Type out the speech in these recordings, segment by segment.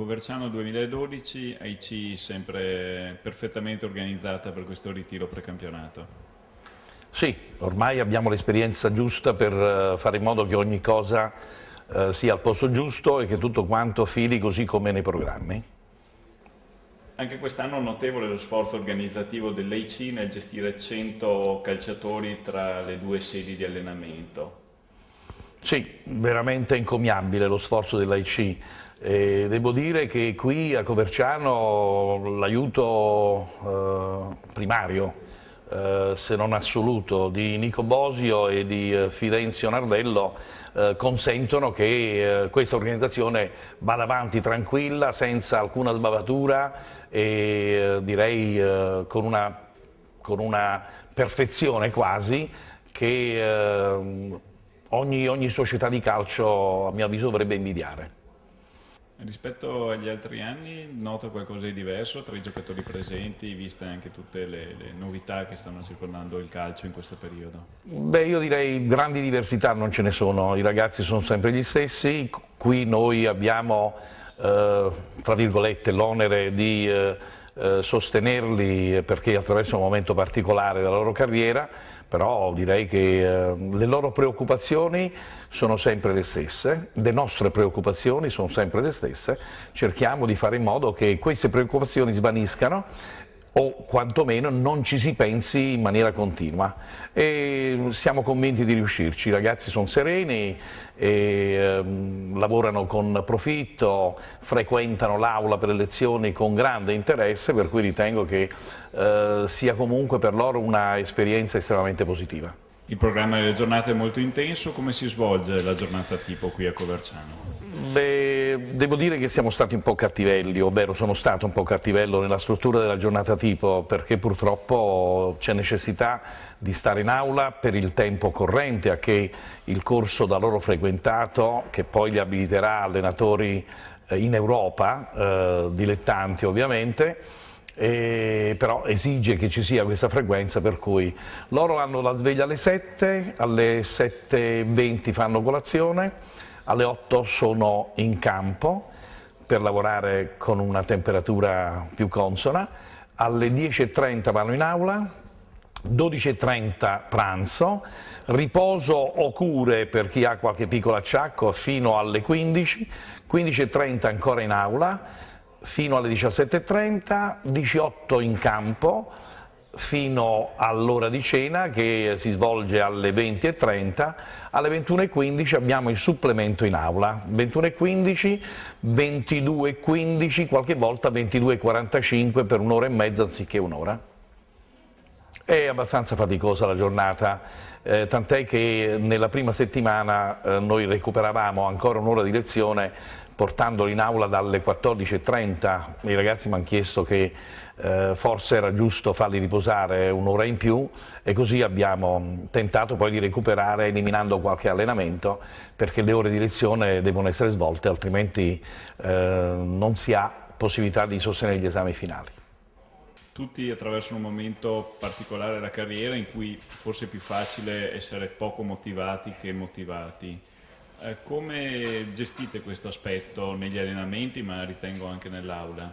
Coverciano 2012, AIC sempre perfettamente organizzata per questo ritiro precampionato. Sì, ormai abbiamo l'esperienza giusta per eh, fare in modo che ogni cosa eh, sia al posto giusto e che tutto quanto fili così come nei programmi. Anche quest'anno notevole lo sforzo organizzativo dell'AIC nel gestire 100 calciatori tra le due sedi di allenamento. Sì, veramente encomiabile lo sforzo dell'AIC e devo dire che qui a Coverciano l'aiuto eh, primario, eh, se non assoluto, di Nico Bosio e di eh, Fidenzio Nardello eh, consentono che eh, questa organizzazione vada avanti tranquilla, senza alcuna sbavatura e eh, direi con una, con, una, perfezione quasi che ehm, ogni, ogni società di calcio a mio avviso dovrebbe invidiare. Rispetto agli altri anni noto qualcosa di diverso tra i giocatori presenti, viste anche tutte le, le, novità che stanno circondando il calcio in questo periodo? Beh, io direi grandi diversità non ce ne sono, i ragazzi sono sempre gli stessi, qui noi abbiamo, eh, tra virgolette, l'onere di... Eh, eh, sostenerli eh, perché attraverso un momento particolare della loro carriera, però direi che eh, le loro preoccupazioni sono sempre le stesse, le nostre preoccupazioni sono sempre le stesse, cerchiamo di fare in modo che queste preoccupazioni svaniscano o quantomeno non ci si pensi in maniera continua. E siamo convinti di riuscirci, i ragazzi sono sereni, e, um, lavorano con profitto, frequentano l'aula per le lezioni con grande interesse, per cui ritengo che uh, sia comunque per loro un'esperienza estremamente positiva. Il programma delle giornate è molto intenso, come si svolge la giornata tipo qui a Coverciano? Beh, devo dire che siamo stati un po' cattivelli, ovvero sono stato un po' cattivello nella struttura della giornata tipo perché purtroppo c'è necessità di stare in aula per il tempo corrente a che il corso da loro frequentato, che poi li abiliterà allenatori eh, in Europa, eh, dilettanti ovviamente, e però esige che ci sia questa frequenza per cui loro hanno la sveglia alle 7, alle 7.20 fanno colazione, alle 8 sono in campo per lavorare con una temperatura più consona, alle 10.30 vanno in aula, 12.30 pranzo, riposo o cure per chi ha qualche piccolo acciacco fino alle 15, 15.30 ancora in aula, fino alle 17.30, 18 in campo, fino all'ora di cena che si svolge alle 20.30, alle 21.15 abbiamo il supplemento in aula, 21.15, 22.15, qualche volta 22.45 per un'ora e mezza anziché un'ora. È abbastanza faticosa la giornata, eh, tant'è che nella prima settimana eh, noi recuperavamo ancora un'ora di lezione portandolo in aula dalle 14.30, i ragazzi mi hanno chiesto che eh, forse era giusto farli riposare un'ora in più e così abbiamo tentato poi di recuperare eliminando qualche allenamento perché le ore di lezione devono essere svolte altrimenti eh, non si ha possibilità di sostenere gli esami finali. Tutti attraversano un momento particolare della carriera in cui forse è più facile essere poco motivati che motivati eh, come gestite questo aspetto negli allenamenti ma ritengo anche nell'aula?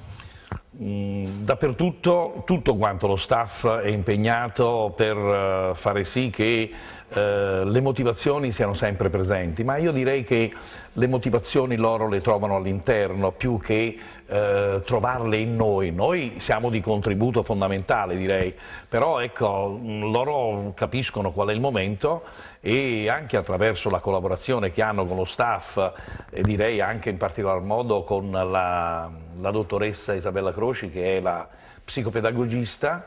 Mm, dappertutto tutto quanto lo staff è impegnato per eh, fare sì che eh, le motivazioni siano sempre presenti, ma io direi che le motivazioni loro le trovano all'interno più che eh, trovarle in noi. Noi siamo di contributo fondamentale direi, però ecco, mm, loro capiscono qual è il momento e anche attraverso la collaborazione che hanno con lo staff e direi anche in particolar modo con la la dottoressa Isabella Croci che è la psicopedagogista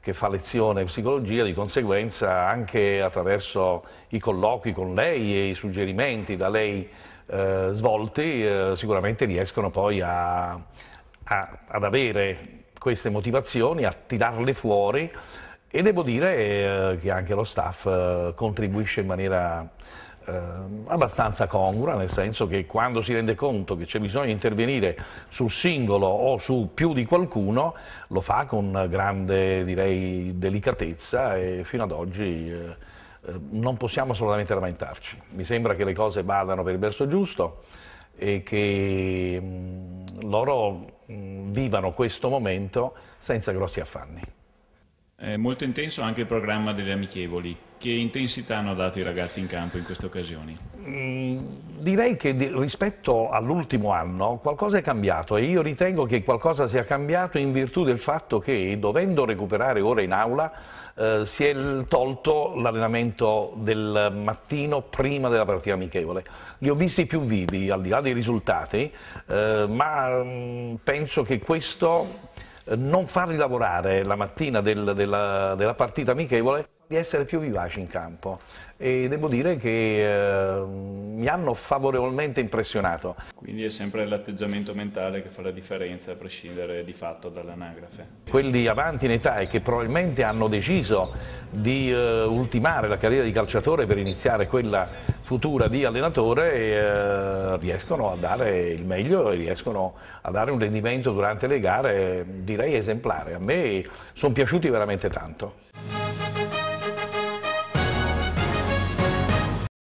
che fa lezione in psicologia, di conseguenza anche attraverso i colloqui con lei e i suggerimenti da lei eh, svolti eh, sicuramente riescono poi a, a, ad avere queste motivazioni, a tirarle fuori e devo dire eh, che anche lo staff eh, contribuisce in maniera eh, abbastanza congrua, nel senso che quando si rende conto che c'è bisogno di intervenire sul singolo o su più di qualcuno, lo fa con grande direi, delicatezza e fino ad oggi eh, eh non possiamo assolutamente lamentarci. Mi sembra che le cose vadano per il verso giusto e che mh, mm, loro mh, mm, vivano questo momento senza grossi affanni. È molto intenso anche il programma delle amichevoli. Che intensità hanno dato i ragazzi in campo in queste occasioni? Mm, direi che rispetto all'ultimo anno qualcosa è cambiato e io ritengo che qualcosa sia cambiato in virtù del fatto che dovendo recuperare ora in aula eh, si è tolto l'allenamento del mattino prima della partita amichevole. Li ho visti più vivi al di là dei risultati, eh, ma mm, penso che questo eh, non farli lavorare la mattina del, della, della partita amichevole di essere più vivaci in campo e devo dire che eh, mi hanno favorevolmente impressionato. Quindi è sempre l'atteggiamento mentale che fa la differenza a prescindere di fatto dall'anagrafe. Quelli avanti in età e che probabilmente hanno deciso di eh, ultimare la carriera di calciatore per iniziare quella futura di allenatore eh, riescono a dare il meglio e riescono a dare un rendimento durante le gare direi esemplare. A me sono piaciuti veramente tanto.